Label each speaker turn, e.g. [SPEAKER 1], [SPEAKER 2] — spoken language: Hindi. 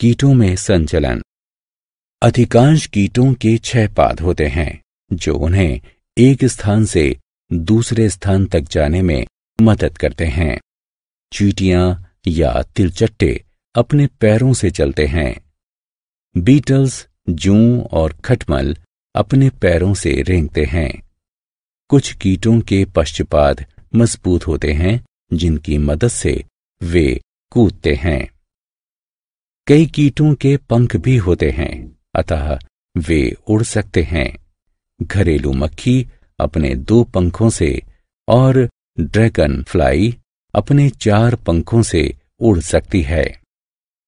[SPEAKER 1] कीटों में संचलन अधिकांश कीटों के छह पाद होते हैं जो उन्हें एक स्थान से दूसरे स्थान तक जाने में मदद करते हैं चीटियां या तिलचट्टे अपने पैरों से चलते हैं बीटल्स जू और खटमल अपने पैरों से रेंगते हैं कुछ कीटों के पश्चपाद मजबूत होते हैं जिनकी मदद से वे कूदते हैं कई कीटों के पंख भी होते हैं अतः वे उड़ सकते हैं घरेलू मक्खी अपने दो पंखों से और ड्रैगन फ्लाई अपने चार पंखों से उड़ सकती है